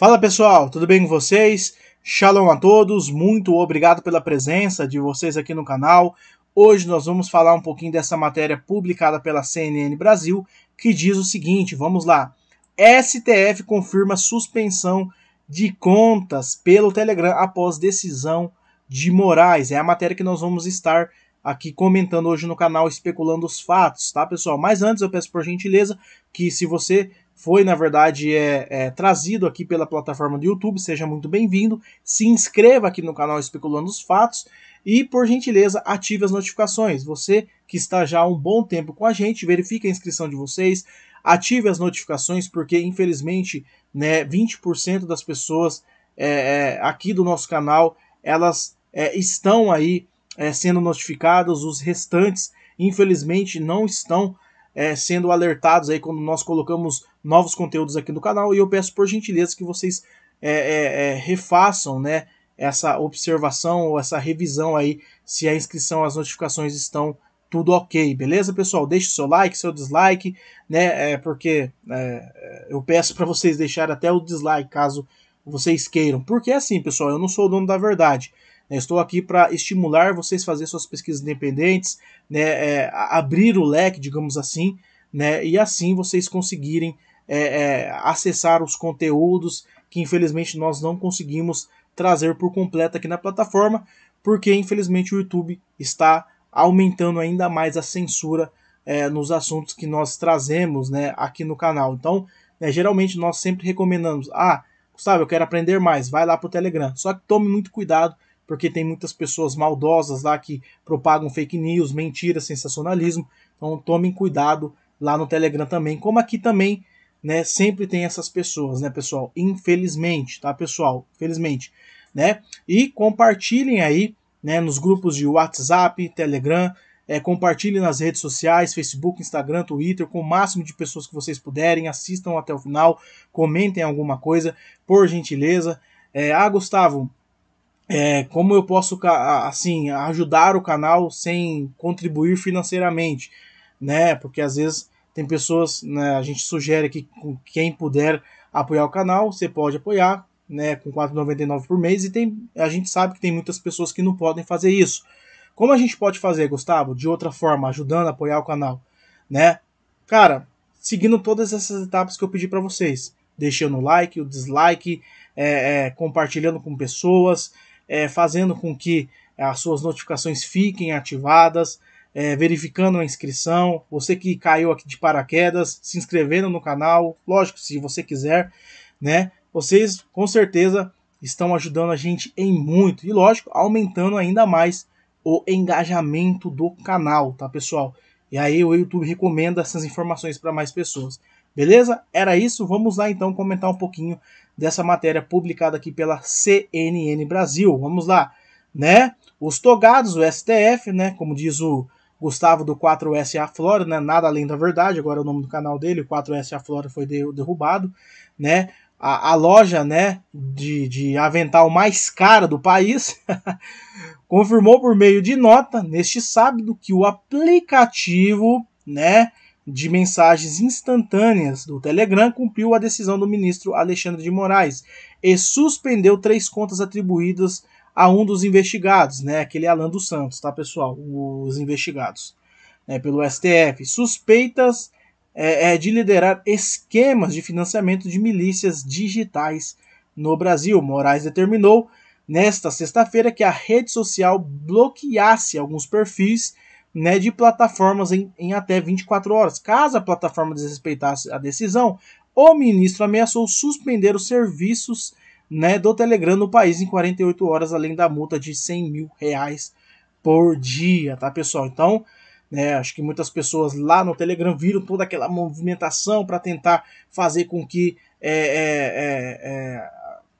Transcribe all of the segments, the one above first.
Fala pessoal, tudo bem com vocês? Shalom a todos, muito obrigado pela presença de vocês aqui no canal. Hoje nós vamos falar um pouquinho dessa matéria publicada pela CNN Brasil que diz o seguinte: vamos lá. STF confirma suspensão de contas pelo Telegram após decisão de Moraes. É a matéria que nós vamos estar aqui comentando hoje no canal, especulando os fatos, tá, pessoal? Mas antes eu peço por gentileza que se você foi, na verdade, é, é, trazido aqui pela plataforma do YouTube. Seja muito bem-vindo. Se inscreva aqui no canal Especulando os Fatos e, por gentileza, ative as notificações. Você que está já há um bom tempo com a gente, verifique a inscrição de vocês, ative as notificações, porque, infelizmente, né, 20% das pessoas é, é, aqui do nosso canal elas é, estão aí é, sendo notificadas, os restantes, infelizmente, não estão é, sendo alertados aí quando nós colocamos novos conteúdos aqui no canal. E eu peço por gentileza que vocês é, é, é, refaçam né, essa observação ou essa revisão aí se a inscrição, as notificações estão tudo ok, beleza, pessoal? Deixe seu like, seu dislike, né? É, porque é, é eu peço para vocês deixarem até o dislike caso vocês queiram. Porque é assim, pessoal, eu não sou o dono da verdade. Né? estou aqui para estimular vocês a fazer suas pesquisas independentes, né, é, abrir o leque, digamos assim, né, e assim vocês conseguirem é, é, acessar os conteúdos que infelizmente nós não conseguimos trazer por completo aqui na plataforma, porque infelizmente o YouTube está aumentando ainda mais a censura é, nos assuntos que nós trazemos né, aqui no canal. Então, né, geralmente nós sempre recomendamos: ah, Gustavo, eu quero aprender mais, vai lá para o Telegram. Só que tome muito cuidado porque tem muitas pessoas maldosas lá que propagam fake news, mentiras, sensacionalismo. Então tomem cuidado lá no Telegram também, como aqui também, né? Sempre tem essas pessoas, né, pessoal? Infelizmente, tá, pessoal? Infelizmente, né? E compartilhem aí, né, nos grupos de WhatsApp, Telegram, é, compartilhem nas redes sociais, Facebook, Instagram, Twitter, com o máximo de pessoas que vocês puderem, assistam até o final, comentem alguma coisa, por gentileza. É, ah, Gustavo, é, como eu posso assim ajudar o canal sem contribuir financeiramente, né? Porque às vezes tem pessoas, né, a gente sugere que quem puder apoiar o canal, você pode apoiar, né, com 4,99 por mês e tem, a gente sabe que tem muitas pessoas que não podem fazer isso. Como a gente pode fazer, Gustavo, de outra forma, ajudando a apoiar o canal, né? Cara, seguindo todas essas etapas que eu pedi para vocês, deixando o like, o dislike, é, é, compartilhando com pessoas, é, fazendo com que as suas notificações fiquem ativadas, é, verificando a inscrição. Você que caiu aqui de paraquedas, se inscrevendo no canal, lógico, se você quiser, né? Vocês com certeza estão ajudando a gente em muito e, lógico, aumentando ainda mais o engajamento do canal, tá, pessoal? E aí o YouTube recomenda essas informações para mais pessoas. Beleza? Era isso. Vamos lá então comentar um pouquinho dessa matéria publicada aqui pela CNN Brasil. Vamos lá, né? Os togados, o STF, né? Como diz o Gustavo do 4S A Flora, né? Nada além da verdade. Agora é o nome do canal dele, o 4S A Flora foi derrubado, né? A, a, loja né, de, de avental mais cara do país, confirmou por meio de nota neste sábado que o aplicativo né, de mensagens instantâneas do Telegram cumpriu a decisão do ministro Alexandre de Moraes e suspendeu três contas atribuídas a um dos investigados, né, aquele Alan dos Santos, tá pessoal, os investigados, né, pelo STF, suspeitas é, é, de liderar esquemas de financiamento de milícias digitais no Brasil. Moraes determinou nesta sexta-feira que a rede social bloqueasse alguns perfis né, de plataformas em, em até 24 horas. Caso a plataforma desrespeitasse a decisão, o ministro ameaçou suspender os serviços né, do Telegram no país em 48 horas, além da multa de 100 mil reais por dia, tá pessoal? Então, né, acho que muitas pessoas lá no Telegram viram toda aquela movimentação para tentar fazer com que, é, é, é, é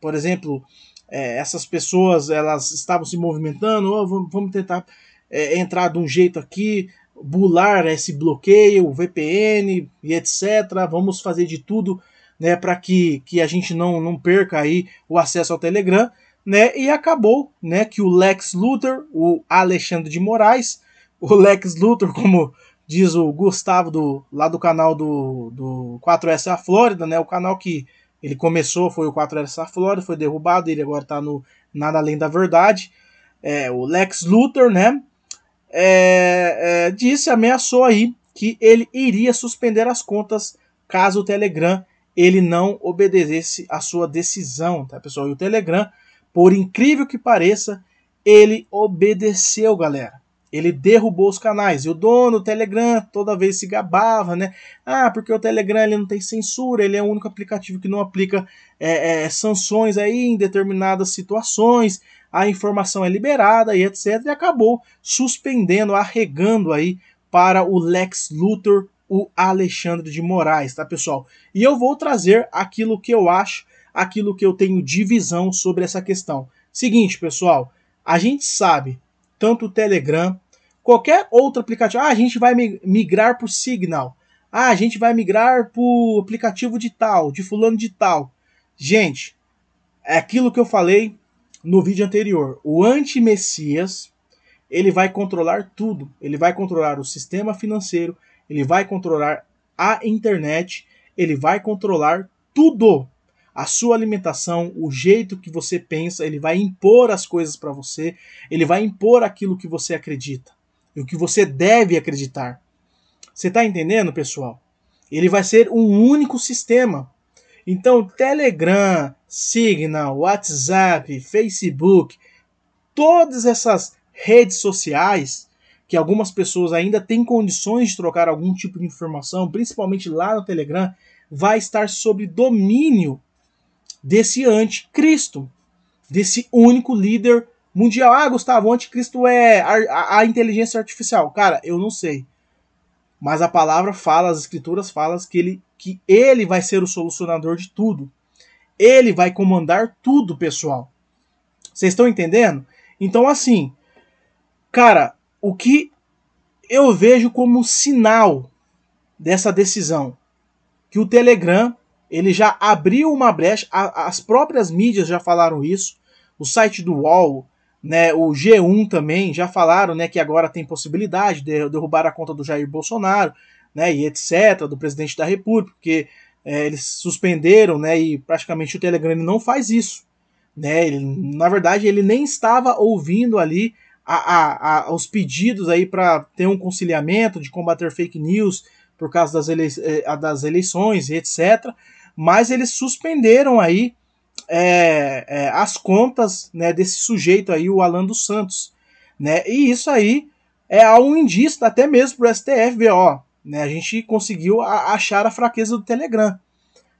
por exemplo, é, essas pessoas elas estavam se movimentando, oh, vamos tentar é, entrar de um jeito aqui, bular esse bloqueio, o VPN e etc. Vamos fazer de tudo né, para que, que a gente não, não perca aí o acesso ao Telegram. Né, e acabou né, que o Lex Luthor, o Alexandre de Moraes, o Lex Luthor, como diz o Gustavo do, lá do canal do, do 4S a Flórida, né, o canal que ele começou foi o 4S a Flórida, foi derrubado, ele agora está no Nada Além da Verdade. É, o Lex Luthor, né, é, é, disse, ameaçou aí que ele iria suspender as contas caso o Telegram ele não obedecesse a sua decisão, tá pessoal? E o Telegram, por incrível que pareça, ele obedeceu, galera ele derrubou os canais. E o dono do Telegram toda vez se gabava, né? Ah, porque o Telegram ele não tem censura, ele é o único aplicativo que não aplica é, é, sanções aí em determinadas situações, a informação é liberada e etc. E acabou suspendendo, arregando aí para o Lex Luthor, o Alexandre de Moraes, tá pessoal? E eu vou trazer aquilo que eu acho, aquilo que eu tenho de visão sobre essa questão. Seguinte, pessoal, a gente sabe tanto o Telegram, qualquer outro aplicativo. Ah, a gente vai migrar para o Signal. Ah, a gente vai migrar para o aplicativo de tal, de fulano de tal. Gente, é aquilo que eu falei no vídeo anterior. O anti-messias, ele vai controlar tudo. Ele vai controlar o sistema financeiro, ele vai controlar a internet, ele vai controlar tudo a sua alimentação, o jeito que você pensa, ele vai impor as coisas para você, ele vai impor aquilo que você acredita e o que você deve acreditar. Você está entendendo, pessoal? Ele vai ser um único sistema. Então, Telegram, Signal, WhatsApp, Facebook, todas essas redes sociais que algumas pessoas ainda têm condições de trocar algum tipo de informação, principalmente lá no Telegram, vai estar sob domínio desse anticristo, desse único líder mundial. Ah, Gustavo, o anticristo é a, a, inteligência artificial. Cara, eu não sei. Mas a palavra fala, as escrituras falam que ele, que ele vai ser o solucionador de tudo. Ele vai comandar tudo, pessoal. Vocês estão entendendo? Então, assim, cara, o que eu vejo como sinal dessa decisão que o Telegram ele já abriu uma brecha, a, as próprias mídias já falaram isso, o site do UOL, né, o G1 também já falaram né, que agora tem possibilidade de derrubar a conta do Jair Bolsonaro né, e etc., do presidente da República, porque é, eles suspenderam né, e praticamente o Telegram não faz isso. Né? Ele, na verdade, ele nem estava ouvindo ali a, a, a, os pedidos aí para ter um conciliamento, de combater fake news por causa das, é, das eleições e etc mas eles suspenderam aí é, é, as contas né, desse sujeito aí, o Alan dos Santos. Né? E isso aí é um indício, até mesmo para o STF ver, ó, né, a gente conseguiu a, achar a fraqueza do Telegram.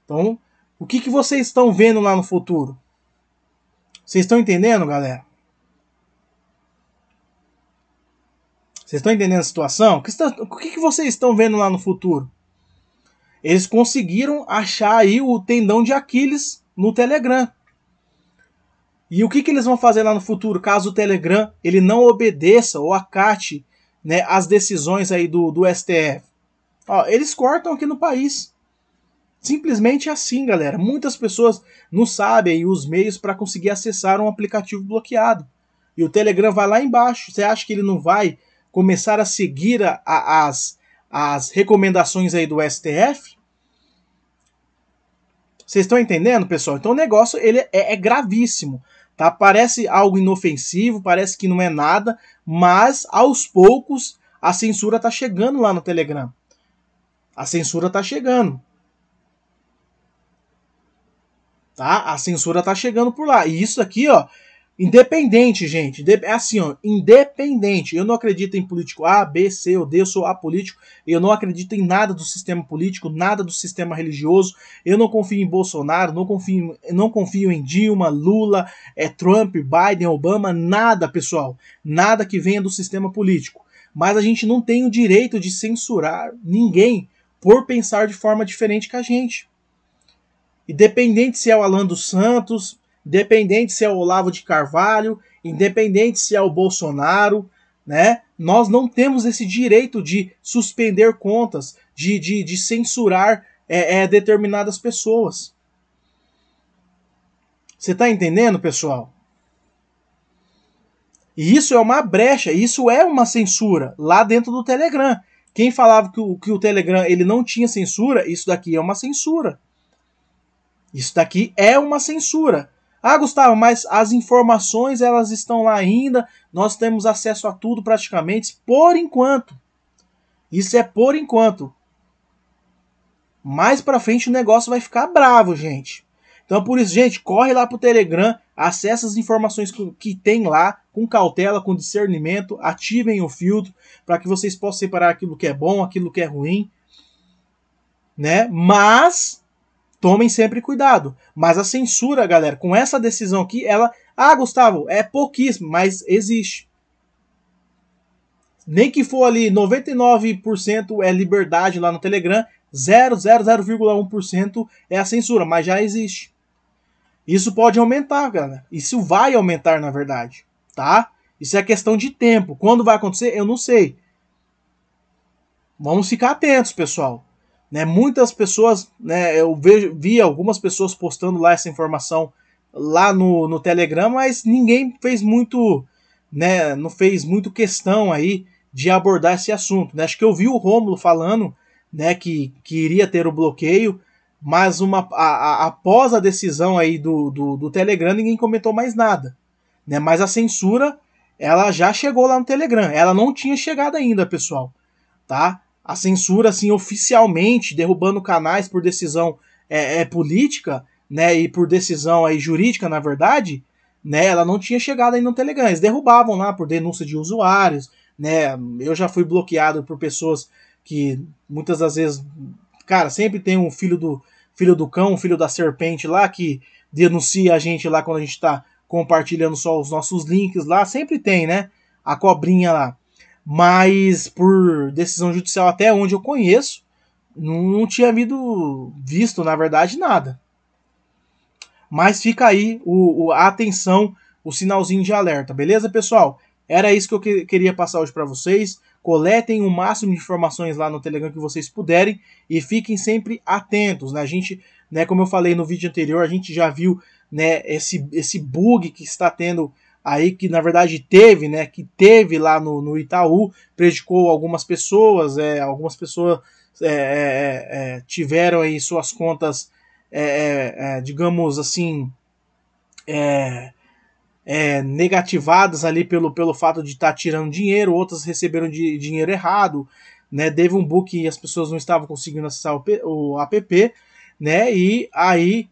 Então, o que, que vocês estão vendo lá no futuro? Vocês estão entendendo, galera? Vocês estão entendendo a situação? O que, que, que vocês estão vendo lá no futuro? eles conseguiram achar aí o tendão de Aquiles no Telegram. E o que, que eles vão fazer lá no futuro, caso o Telegram ele não obedeça ou acate né, as decisões aí do, do STF? Ó, eles cortam aqui no país. Simplesmente assim, galera. Muitas pessoas não sabem os meios para conseguir acessar um aplicativo bloqueado. E o Telegram vai lá embaixo. Você acha que ele não vai começar a seguir a, a, as, as recomendações aí do STF? Vocês estão entendendo, pessoal? Então o negócio ele é, é gravíssimo. Tá? Parece algo inofensivo, parece que não é nada, mas aos poucos a censura está chegando lá no Telegram. A censura está chegando. Tá? A censura está chegando por lá. E isso aqui, ó, Independente, gente. É assim, ó. Independente. Eu não acredito em político A, B, C ou D. Eu sou apolítico. Eu não acredito em nada do sistema político, nada do sistema religioso. Eu não confio em Bolsonaro, não confio, não confio em Dilma, Lula, é, Trump, Biden, Obama. Nada, pessoal. Nada que venha do sistema político. Mas a gente não tem o direito de censurar ninguém por pensar de forma diferente que a gente. Independente se é o Alan dos Santos, independente se é o Olavo de Carvalho, independente se é o Bolsonaro, né? Nós não temos esse direito de suspender contas, de, de, de censurar é, é, determinadas pessoas. Você está entendendo, pessoal? E isso é uma brecha, isso é uma censura lá dentro do Telegram. Quem falava que o, que o Telegram ele não tinha censura, isso daqui é uma censura. Isso daqui é uma censura. Ah, Gustavo, mas as informações elas estão lá ainda, nós temos acesso a tudo praticamente, por enquanto. Isso é por enquanto. Mais pra frente o negócio vai ficar bravo, gente. Então por isso, gente, corre lá pro Telegram, acessa as informações que, que tem lá, com cautela, com discernimento, ativem o filtro para que vocês possam separar aquilo que é bom, aquilo que é ruim, né? Mas tomem sempre cuidado. Mas a censura, galera, com essa decisão aqui, ela. Ah, Gustavo, é pouquíssimo, mas existe. Nem que for ali 99% é liberdade lá no Telegram, 0,001% é a censura, mas já existe. Isso pode aumentar, galera. Isso vai aumentar, na verdade, tá? Isso é questão de tempo. Quando vai acontecer, eu não sei. Vamos ficar atentos, pessoal. Né, muitas pessoas, né, eu vejo, vi algumas pessoas postando lá essa informação lá no, no Telegram, mas ninguém fez muito, né, não fez muito questão aí de abordar esse assunto. Né? Acho que eu vi o Rômulo falando né, que, que iria ter o bloqueio, mas uma, a, a, após a decisão aí do, do, do, Telegram, ninguém comentou mais nada. Né? Mas a censura, ela já chegou lá no Telegram. Ela não tinha chegado ainda, pessoal. Tá? a censura assim oficialmente, derrubando canais por decisão é, é, política, né, e por decisão aí jurídica, na verdade, né, ela não tinha chegado aí no Telegram. Eles derrubavam lá por denúncia de usuários, né? Eu já fui bloqueado por pessoas que muitas das vezes, cara, sempre tem um filho do filho do cão, um filho da serpente lá que denuncia a gente lá quando a gente está compartilhando só os nossos links lá, sempre tem, né? A cobrinha lá mas por decisão judicial até onde eu conheço, não tinha havido visto, na verdade, nada. Mas fica aí o, o a atenção, o sinalzinho de alerta, beleza, pessoal? Era isso que eu que, queria passar hoje para vocês. Coletem o máximo de informações lá no Telegram que vocês puderem e fiquem sempre atentos. Né? A gente, né, como eu falei no vídeo anterior, a gente já viu né, esse, esse bug que está tendo aí que na verdade teve, né, que teve lá no, no Itaú, prejudicou algumas pessoas, é, algumas pessoas é, é, é, é tiveram aí suas contas, é, digamos assim, negativadas ali pelo, pelo fato de estar tá tirando dinheiro, outras receberam de, dinheiro errado, né, teve um book e as pessoas não estavam conseguindo acessar o, o app, né, e aí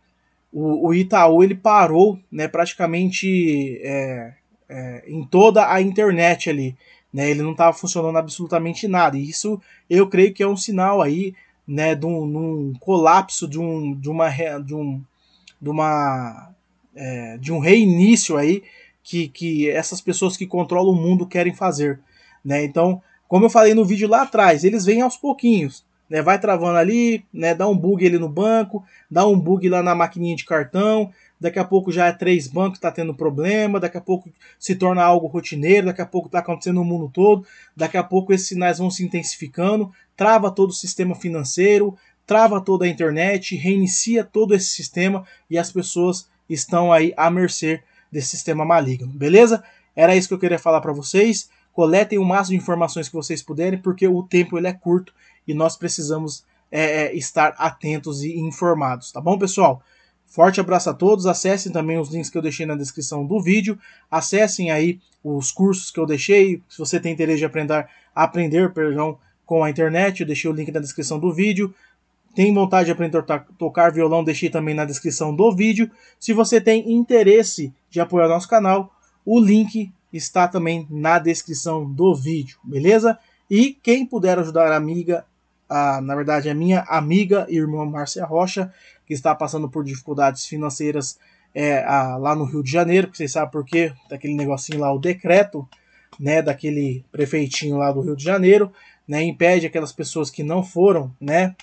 o, o Itaú ele parou né, praticamente é, é, em toda a internet ali. Né, ele não estava funcionando absolutamente nada. E isso eu creio que é um sinal aí né, de um, colapso, de, um, de uma, de um, de uma é, de um reinício aí que, que essas pessoas que controlam o mundo querem fazer. Né? Então, como eu falei no vídeo lá atrás, eles vêm aos pouquinhos né? Vai travando ali, né? Dá um bug ali no banco, dá um bug lá na maquininha de cartão, daqui a pouco já é três bancos está tendo problema, daqui a pouco se torna algo rotineiro, daqui a pouco está acontecendo no mundo todo, daqui a pouco esses sinais vão se intensificando, trava todo o sistema financeiro, trava toda a internet, reinicia todo esse sistema e as pessoas estão aí à mercê desse sistema maligno, beleza? Era isso que eu queria falar para vocês. Coletem o máximo de informações que vocês puderem, porque o tempo ele é curto e nós precisamos é, é, estar atentos e informados, tá bom, pessoal? Forte abraço a todos, acessem também os links que eu deixei na descrição do vídeo, acessem aí os cursos que eu deixei, se você tem interesse de aprender, aprender perdão, com a internet, eu deixei o link na descrição do vídeo. Tem vontade de aprender a tocar violão, deixei também na descrição do vídeo. Se você tem interesse de apoiar nosso canal, o link está também na descrição do vídeo, beleza? E quem puder ajudar a amiga a, na verdade, a minha amiga e irmã Márcia Rocha, que está passando por dificuldades financeiras é, a, lá no Rio de Janeiro, que vocês sabem por quê, daquele negocinho lá, o decreto, né, daquele prefeitinho lá do Rio de Janeiro, né, impede aquelas pessoas que não foram, né,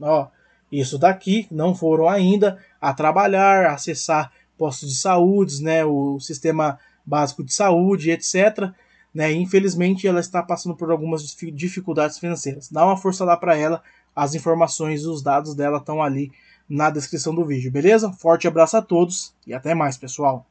ó, isso daqui, não foram ainda a trabalhar, a acessar postos de saúde, né, o sistema básico de saúde, etc., né? Infelizmente, ela está passando por algumas dificuldades financeiras. Dá uma força lá para ela. As informações e os dados dela estão ali na descrição do vídeo, beleza? Forte abraço a todos e até mais, pessoal.